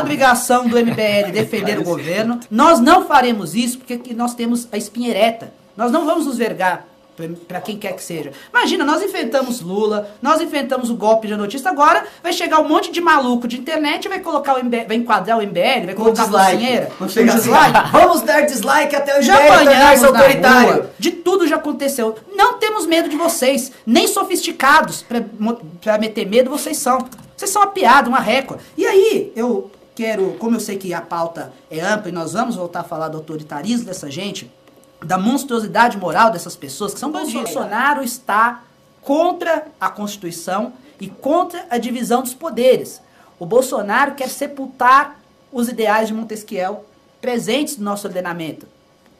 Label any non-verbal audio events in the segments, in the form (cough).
obrigação do MBL defender o governo. Nós não faremos isso porque nós temos a espinheireta. Nós não vamos nos vergar para quem quer que seja. Imagina, nós enfrentamos Lula, nós enfrentamos o golpe de notícia, agora vai chegar um monte de maluco de internet vai colocar o MBL, vai enquadrar o MBL, vai colocar a cozinheira. Vamos, dislike. Assim, vamos dar dislike até o já MBL autoritário. Rua. De tudo já aconteceu. Não temos medo de vocês, nem sofisticados para meter medo vocês são. Vocês são uma piada, uma récua. E aí, eu Quero, como eu sei que a pauta é ampla e nós vamos voltar a falar do autoritarismo dessa gente, da monstruosidade moral dessas pessoas que são bandidos. Bolsonaro está contra a Constituição e contra a divisão dos poderes. O Bolsonaro quer sepultar os ideais de Montesquieu presentes no nosso ordenamento.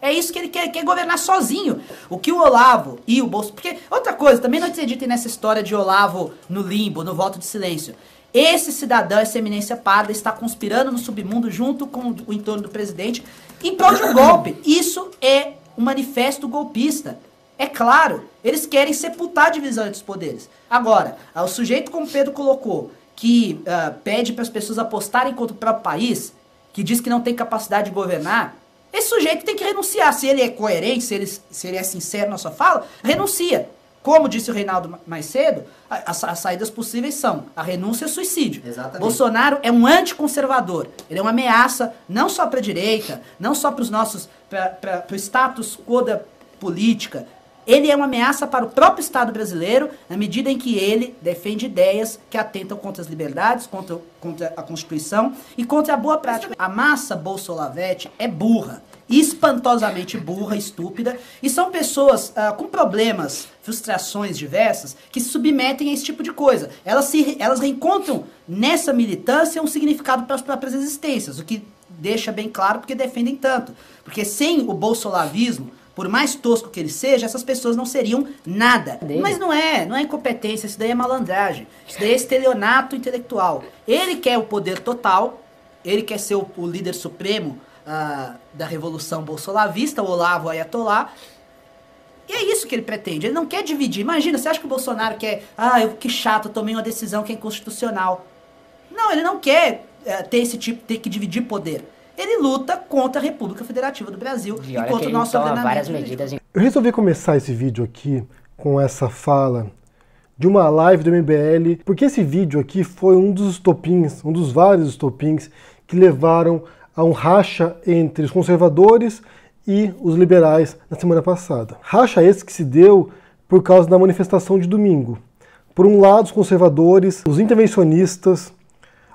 É isso que ele quer, quer governar sozinho. O que o Olavo e o Bolsonaro. Porque outra coisa, também não acreditem nessa história de Olavo no limbo, no voto de silêncio. Esse cidadão, essa eminência parda, está conspirando no submundo junto com o entorno do presidente em prol de um (coughs) golpe. Isso é um manifesto golpista. É claro, eles querem sepultar a divisão entre os poderes. Agora, ah, o sujeito, como Pedro colocou, que uh, pede para as pessoas apostarem contra o próprio país, que diz que não tem capacidade de governar, esse sujeito tem que renunciar. Se ele é coerente, se ele, se ele é sincero na sua fala, renuncia. Como disse o Reinaldo mais cedo, as, as saídas possíveis são a renúncia e o suicídio. Exatamente. Bolsonaro é um anticonservador. Ele é uma ameaça não só para a direita, não só para os nossos, para o status quo da política, ele é uma ameaça para o próprio Estado brasileiro, na medida em que ele defende ideias que atentam contra as liberdades, contra, contra a Constituição e contra a boa prática. A massa Bolsolavete é burra espantosamente burra, estúpida, e são pessoas uh, com problemas, frustrações diversas, que se submetem a esse tipo de coisa. Elas, se, elas reencontram nessa militância um significado para as próprias existências, o que deixa bem claro porque defendem tanto. Porque sem o bolsolavismo, por mais tosco que ele seja, essas pessoas não seriam nada. Dele. Mas não é, não é incompetência, isso daí é malandragem. Isso daí é estelionato intelectual. Ele quer o poder total, ele quer ser o, o líder supremo uh, da revolução bolsolavista, o Olavo Ayatollah, e é isso que ele pretende. Ele não quer dividir. Imagina, você acha que o Bolsonaro quer. Ah, eu, que chato, eu tomei uma decisão que é inconstitucional. Não, ele não quer eh, ter esse tipo, ter que dividir poder ele luta contra a República Federativa do Brasil e, e contra o nosso ordenamento. Várias medidas em... Eu resolvi começar esse vídeo aqui com essa fala de uma live do MBL, porque esse vídeo aqui foi um dos estopins, um dos vários estopins que levaram a um racha entre os conservadores e os liberais na semana passada. Racha esse que se deu por causa da manifestação de domingo. Por um lado, os conservadores, os intervencionistas,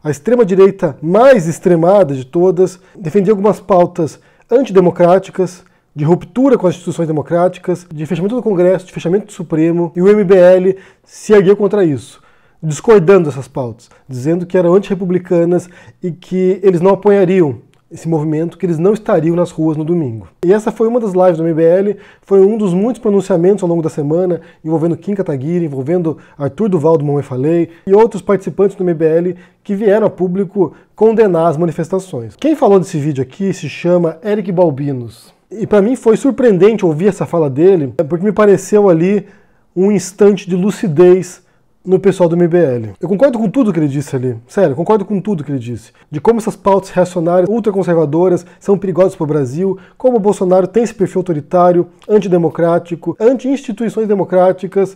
a extrema-direita mais extremada de todas defendia algumas pautas antidemocráticas, de ruptura com as instituições democráticas, de fechamento do Congresso, de fechamento do Supremo, e o MBL se ergueu contra isso, discordando dessas pautas, dizendo que eram antirrepublicanas e que eles não apoiariam esse movimento que eles não estariam nas ruas no domingo. E essa foi uma das lives do MBL, foi um dos muitos pronunciamentos ao longo da semana, envolvendo Kim Kataguiri, envolvendo Arthur Duval do Mamãe Falei e outros participantes do MBL que vieram a público condenar as manifestações. Quem falou desse vídeo aqui se chama Eric Balbinos. E para mim foi surpreendente ouvir essa fala dele, porque me pareceu ali um instante de lucidez no pessoal do MBL. Eu concordo com tudo que ele disse ali. Sério, concordo com tudo que ele disse. De como essas pautas reacionárias, ultraconservadoras, são perigosas para o Brasil, como o Bolsonaro tem esse perfil autoritário, antidemocrático, anti-instituições democráticas,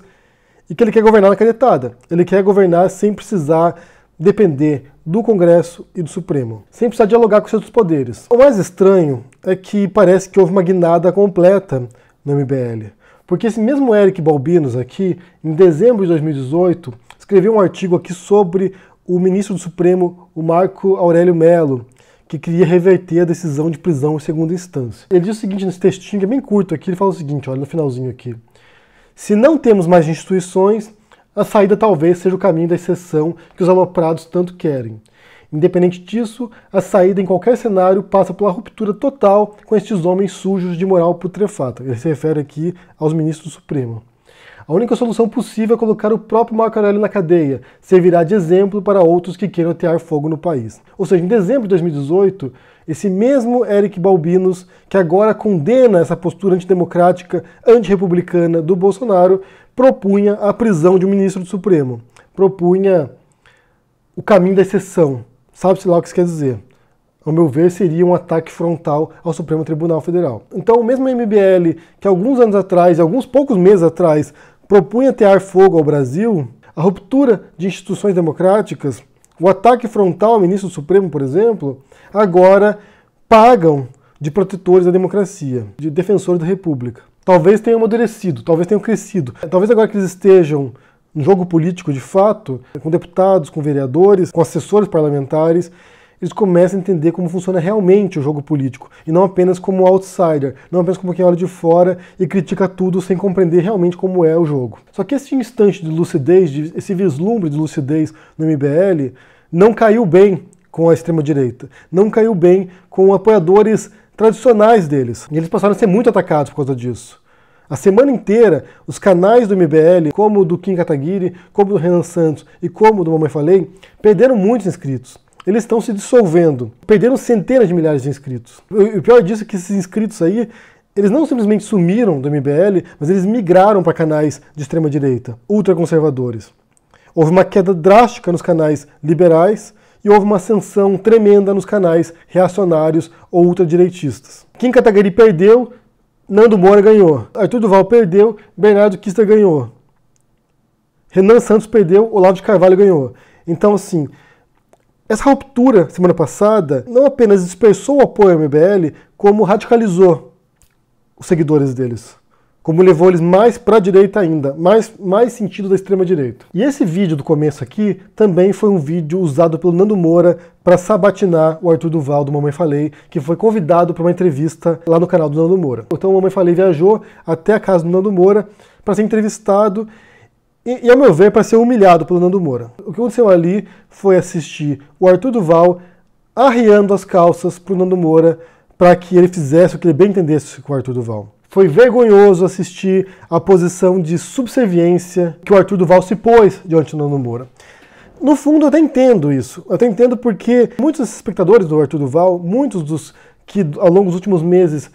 e que ele quer governar na canetada. Ele quer governar sem precisar depender do Congresso e do Supremo, sem precisar dialogar com os outros poderes. O mais estranho é que parece que houve uma guinada completa no MBL. Porque esse mesmo Eric Balbinos aqui, em dezembro de 2018, escreveu um artigo aqui sobre o ministro do Supremo, o Marco Aurélio Melo, que queria reverter a decisão de prisão em segunda instância. Ele diz o seguinte nesse textinho, que é bem curto aqui, ele fala o seguinte, olha, no finalzinho aqui. Se não temos mais instituições, a saída talvez seja o caminho da exceção que os aloprados tanto querem. Independente disso, a saída em qualquer cenário passa pela ruptura total com estes homens sujos de moral putrefata. Ele se refere aqui aos ministros do Supremo. A única solução possível é colocar o próprio Macarelli na cadeia, servirá de exemplo para outros que queiram atear fogo no país. Ou seja, em dezembro de 2018, esse mesmo Eric Balbinos, que agora condena essa postura antidemocrática, antirrepublicana do Bolsonaro, propunha a prisão de um ministro do Supremo, propunha o caminho da exceção, Sabe-se lá o que isso quer dizer. Ao meu ver, seria um ataque frontal ao Supremo Tribunal Federal. Então, o mesmo MBL que alguns anos atrás, alguns poucos meses atrás, propunha atear fogo ao Brasil, a ruptura de instituições democráticas, o ataque frontal ao ministro do Supremo, por exemplo, agora pagam de protetores da democracia, de defensores da República. Talvez tenham amadurecido, talvez tenham crescido. Talvez agora que eles estejam um jogo político de fato, com deputados, com vereadores, com assessores parlamentares, eles começam a entender como funciona realmente o jogo político, e não apenas como outsider, não apenas como quem olha de fora e critica tudo sem compreender realmente como é o jogo. Só que esse instante de lucidez, esse vislumbre de lucidez no MBL, não caiu bem com a extrema-direita, não caiu bem com apoiadores tradicionais deles. E eles passaram a ser muito atacados por causa disso. A semana inteira, os canais do MBL, como o do Kim Kataguiri, como do Renan Santos e como do Mamãe Falei, perderam muitos inscritos. Eles estão se dissolvendo. Perderam centenas de milhares de inscritos. o pior disso é que esses inscritos aí, eles não simplesmente sumiram do MBL, mas eles migraram para canais de extrema direita, ultraconservadores. Houve uma queda drástica nos canais liberais e houve uma ascensão tremenda nos canais reacionários ou ultradireitistas. Kim Kataguiri perdeu Nando Moura ganhou. Arthur Duval perdeu. Bernardo Kista ganhou. Renan Santos perdeu. Olavo de Carvalho ganhou. Então, assim, essa ruptura semana passada não apenas dispersou o apoio ao MBL, como radicalizou os seguidores deles como levou eles mais para a direita ainda, mais, mais sentido da extrema direita. E esse vídeo do começo aqui também foi um vídeo usado pelo Nando Moura para sabatinar o Arthur Duval do Mamãe Falei, que foi convidado para uma entrevista lá no canal do Nando Moura. Então o Mamãe Falei viajou até a casa do Nando Moura para ser entrevistado e, e, a meu ver, para ser humilhado pelo Nando Moura. O que aconteceu ali foi assistir o Arthur Duval arriando as calças para o Nando Moura para que ele fizesse o que ele bem entendesse com o Arthur Duval. Foi vergonhoso assistir a posição de subserviência que o Arthur Duval se pôs diante do Nando Moura. No fundo, eu até entendo isso. Eu até entendo porque muitos espectadores do Arthur Duval, muitos dos que ao longo dos últimos meses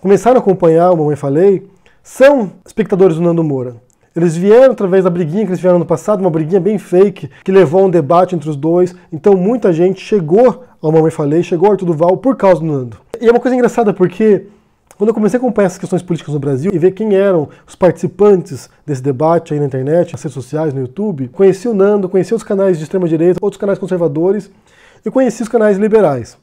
começaram a acompanhar o Mamãe Falei, são espectadores do Nando Moura. Eles vieram através da briguinha que eles vieram no passado, uma briguinha bem fake, que levou a um debate entre os dois. Então muita gente chegou ao Mamãe Falei, chegou ao Arthur Duval por causa do Nando. E é uma coisa engraçada porque quando eu comecei a acompanhar essas questões políticas no Brasil e ver quem eram os participantes desse debate aí na internet, nas redes sociais, no YouTube, conheci o Nando, conheci os canais de extrema-direita, outros canais conservadores e conheci os canais liberais.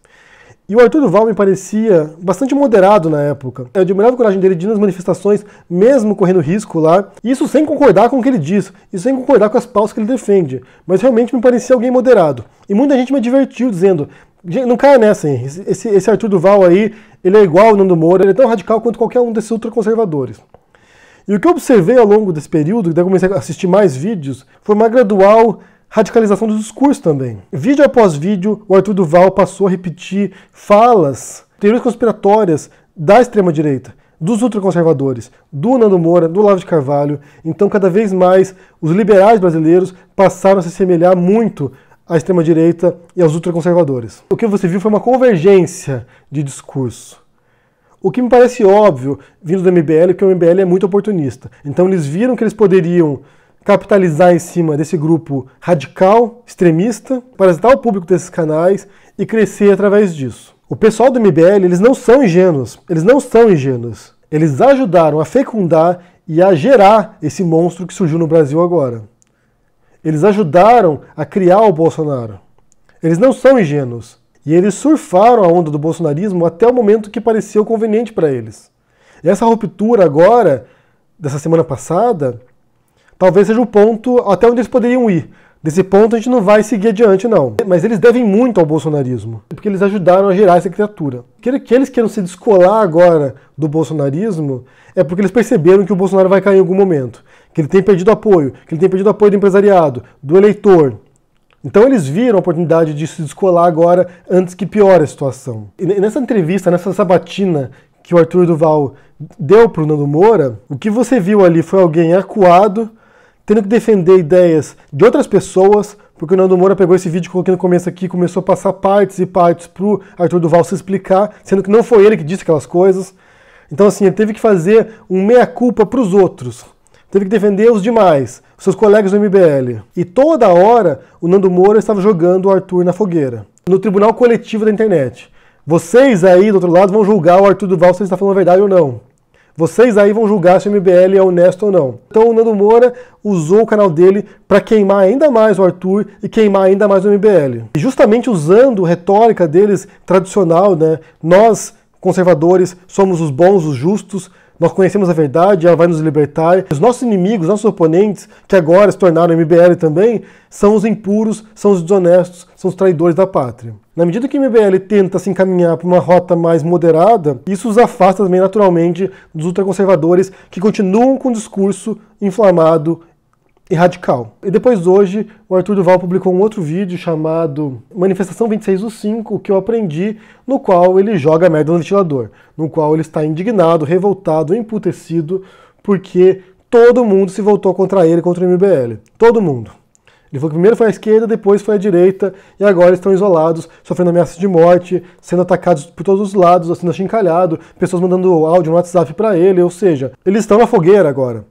E o Arthur Duval me parecia bastante moderado na época. Eu admirava a coragem dele de ir nas manifestações, mesmo correndo risco lá. Isso sem concordar com o que ele diz, isso sem concordar com as pausas que ele defende. Mas realmente me parecia alguém moderado. E muita gente me divertiu dizendo: não caia nessa, hein? Esse, esse Arthur Duval aí, ele é igual ao Nando Moura, ele é tão radical quanto qualquer um desses ultraconservadores. E o que eu observei ao longo desse período, e daí comecei a assistir mais vídeos, foi uma gradual radicalização do discurso também. Vídeo após vídeo, o Arthur Duval passou a repetir falas, teorias conspiratórias da extrema-direita, dos ultraconservadores, do Nando Moura, do Lavo de Carvalho. Então, cada vez mais, os liberais brasileiros passaram a se assemelhar muito à extrema-direita e aos ultraconservadores. O que você viu foi uma convergência de discurso. O que me parece óbvio, vindo do MBL, é que o MBL é muito oportunista. Então eles viram que eles poderiam capitalizar em cima desse grupo radical, extremista, parasitar o público desses canais e crescer através disso. O pessoal do MBL, eles não são ingênuos, eles não são ingênuos. Eles ajudaram a fecundar e a gerar esse monstro que surgiu no Brasil agora. Eles ajudaram a criar o Bolsonaro. Eles não são ingênuos. E eles surfaram a onda do bolsonarismo até o momento que pareceu conveniente para eles. E essa ruptura agora, dessa semana passada, talvez seja o ponto até onde eles poderiam ir. Desse ponto a gente não vai seguir adiante, não. Mas eles devem muito ao bolsonarismo, porque eles ajudaram a gerar essa criatura. Que eles queiram se descolar agora do bolsonarismo é porque eles perceberam que o Bolsonaro vai cair em algum momento, que ele tem perdido apoio, que ele tem perdido apoio do empresariado, do eleitor. Então eles viram a oportunidade de se descolar agora antes que piore a situação. E nessa entrevista, nessa sabatina que o Arthur Duval deu para o Nando Moura, o que você viu ali foi alguém acuado, tendo que defender ideias de outras pessoas, porque o Nando Moura pegou esse vídeo, coloquei no começo aqui, começou a passar partes e partes pro Arthur Duval se explicar, sendo que não foi ele que disse aquelas coisas. Então, assim, ele teve que fazer um meia-culpa para os outros. Teve que defender os demais, seus colegas do MBL. E toda hora o Nando Moura estava jogando o Arthur na fogueira, no tribunal coletivo da internet. Vocês aí do outro lado vão julgar o Arthur Duval se ele está falando a verdade ou não. Vocês aí vão julgar se o MBL é honesto ou não. Então o Nando Moura usou o canal dele para queimar ainda mais o Arthur e queimar ainda mais o MBL. E justamente usando a retórica deles tradicional, né? Nós, conservadores, somos os bons, os justos, nós conhecemos a verdade, ela vai nos libertar. Os nossos inimigos, nossos oponentes, que agora se tornaram MBL também, são os impuros, são os desonestos, são os traidores da pátria. Na medida que o MBL tenta se encaminhar para uma rota mais moderada, isso os afasta também naturalmente dos ultraconservadores que continuam com o discurso inflamado e radical. E depois hoje, o Arthur Duval publicou um outro vídeo chamado Manifestação 26 do 5, que eu aprendi, no qual ele joga a merda no ventilador, no qual ele está indignado, revoltado, emputecido, porque todo mundo se voltou contra ele, contra o MBL. Todo mundo. Ele falou que primeiro foi a esquerda, depois foi a direita, e agora estão isolados, sofrendo ameaças de morte, sendo atacados por todos os lados, sendo achincalhado, pessoas mandando áudio no WhatsApp para ele, ou seja, eles estão na fogueira agora.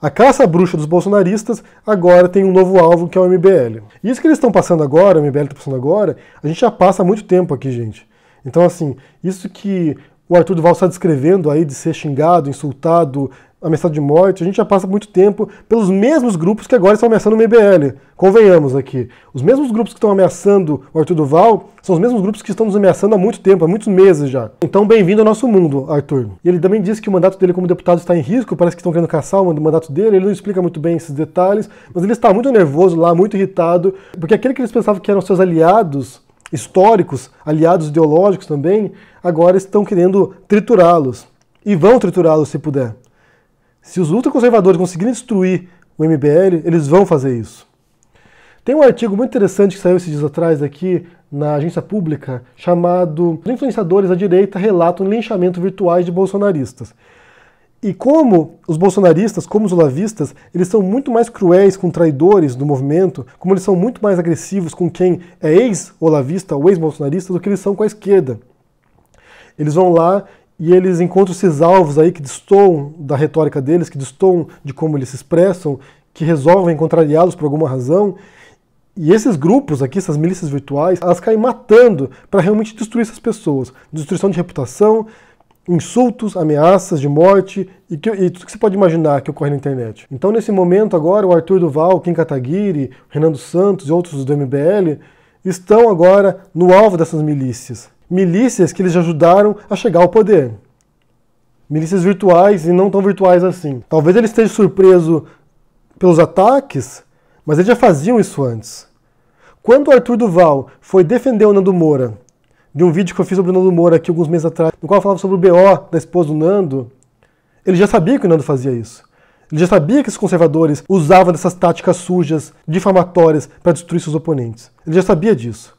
A caça à bruxa dos bolsonaristas agora tem um novo alvo que é o MBL. E isso que eles estão passando agora, o MBL está passando agora, a gente já passa há muito tempo aqui, gente. Então, assim, isso que o Arthur Duval está descrevendo aí de ser xingado, insultado, ameaçado de morte, a gente já passa muito tempo pelos mesmos grupos que agora estão ameaçando o MBL. Convenhamos aqui. Os mesmos grupos que estão ameaçando o Arthur Duval são os mesmos grupos que estão nos ameaçando há muito tempo, há muitos meses já. Então, bem-vindo ao nosso mundo, Arthur. E ele também disse que o mandato dele como deputado está em risco, parece que estão querendo caçar o mandato dele, ele não explica muito bem esses detalhes, mas ele está muito nervoso lá, muito irritado, porque aquele que eles pensavam que eram seus aliados históricos, aliados ideológicos também, agora estão querendo triturá-los. E vão triturá-los se puder. Se os ultraconservadores conseguirem destruir o MBL, eles vão fazer isso. Tem um artigo muito interessante que saiu esses dias atrás aqui na agência pública, chamado Os influenciadores da direita relatam linchamento virtuais de bolsonaristas. E como os bolsonaristas, como os olavistas, eles são muito mais cruéis com traidores do movimento, como eles são muito mais agressivos com quem é ex-olavista ou ex-bolsonarista do que eles são com a esquerda. Eles vão lá e eles encontram esses alvos aí que destoam da retórica deles, que destoam de como eles se expressam, que resolvem contrariá-los por alguma razão. E esses grupos aqui, essas milícias virtuais, elas caem matando para realmente destruir essas pessoas. Destruição de reputação, insultos, ameaças de morte e, que, e, tudo que você pode imaginar que ocorre na internet. Então, nesse momento agora, o Arthur Duval, Kim Kataguiri, Renan dos Santos e outros do MBL estão agora no alvo dessas milícias milícias que eles ajudaram a chegar ao poder. Milícias virtuais e não tão virtuais assim. Talvez ele esteja surpreso pelos ataques, mas eles já faziam isso antes. Quando Arthur Duval foi defender o Nando Moura, de um vídeo que eu fiz sobre o Nando Moura aqui alguns meses atrás, no qual eu falava sobre o BO da esposa do Nando, ele já sabia que o Nando fazia isso. Ele já sabia que os conservadores usavam dessas táticas sujas, difamatórias, para destruir seus oponentes. Ele já sabia disso.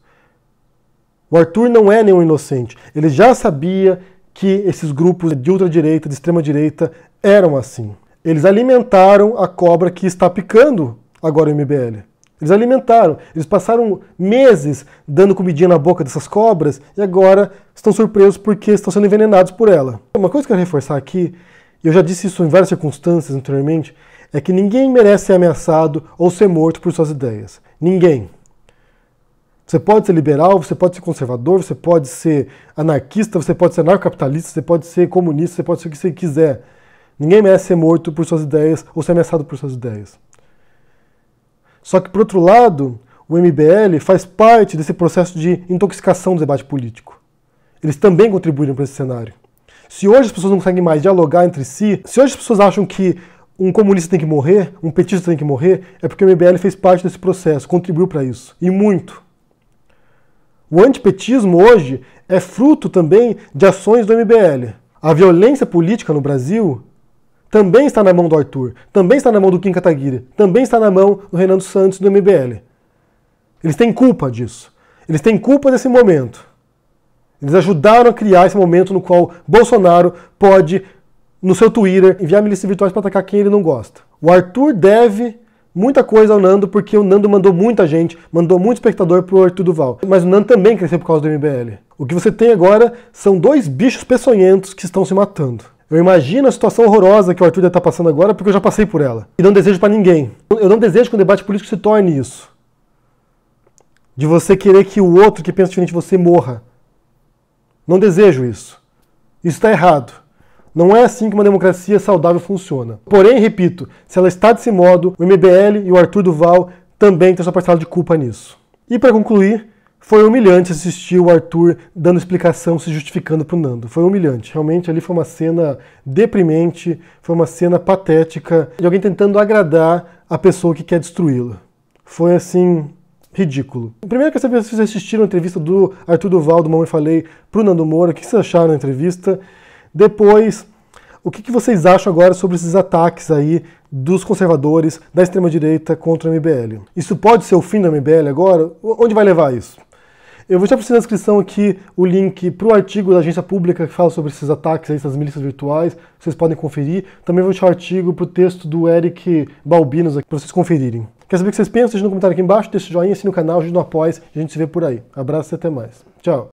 O Arthur não é nenhum inocente. Ele já sabia que esses grupos de ultradireita, de extrema-direita, eram assim. Eles alimentaram a cobra que está picando agora o MBL. Eles alimentaram, eles passaram meses dando comidinha na boca dessas cobras e agora estão surpresos porque estão sendo envenenados por ela. Uma coisa que eu quero reforçar aqui, e eu já disse isso em várias circunstâncias anteriormente, é que ninguém merece ser ameaçado ou ser morto por suas ideias. Ninguém. Você pode ser liberal, você pode ser conservador, você pode ser anarquista, você pode ser anarcapitalista, você pode ser comunista, você pode ser o que você quiser. Ninguém merece ser morto por suas ideias ou ser ameaçado por suas ideias. Só que, por outro lado, o MBL faz parte desse processo de intoxicação do debate político. Eles também contribuíram para esse cenário. Se hoje as pessoas não conseguem mais dialogar entre si, se hoje as pessoas acham que um comunista tem que morrer, um petista tem que morrer, é porque o MBL fez parte desse processo, contribuiu para isso. E muito. O antipetismo hoje é fruto também de ações do MBL. A violência política no Brasil também está na mão do Arthur, também está na mão do Kim Kataguiri, também está na mão do Renan dos Santos do MBL. Eles têm culpa disso. Eles têm culpa desse momento. Eles ajudaram a criar esse momento no qual Bolsonaro pode, no seu Twitter, enviar milícias virtuais para atacar quem ele não gosta. O Arthur deve muita coisa ao Nando, porque o Nando mandou muita gente, mandou muito espectador pro Arthur Duval. Mas o Nando também cresceu por causa do MBL. O que você tem agora são dois bichos peçonhentos que estão se matando. Eu imagino a situação horrorosa que o Arthur deve estar tá passando agora, porque eu já passei por ela. E não desejo para ninguém. Eu não desejo que o debate político se torne isso. De você querer que o outro que pensa diferente de você morra. Não desejo isso. Isso está errado. Não é assim que uma democracia saudável funciona. Porém, repito, se ela está desse modo, o MBL e o Arthur Duval também têm sua parcela de culpa nisso. E para concluir, foi humilhante assistir o Arthur dando explicação, se justificando pro Nando. Foi humilhante. Realmente ali foi uma cena deprimente, foi uma cena patética de alguém tentando agradar a pessoa que quer destruí-lo. Foi assim, ridículo. Primeiro que vocês assistiram a entrevista do Arthur Duval, do Mamãe Falei, pro Nando Moura, o que vocês acharam da entrevista? Depois, o que, que vocês acham agora sobre esses ataques aí dos conservadores da extrema-direita contra o MBL? Isso pode ser o fim do MBL agora? Onde vai levar isso? Eu vou deixar para você na descrição aqui o link para o artigo da agência pública que fala sobre esses ataques, aí, essas milícias virtuais, vocês podem conferir. Também vou deixar o artigo para o texto do Eric Balbinos aqui para vocês conferirem. Quer saber o que vocês pensam? Deixa no comentário aqui embaixo, deixa o joinha, assina o canal, ajuda no após, a gente se vê por aí. Abraço e até mais. Tchau!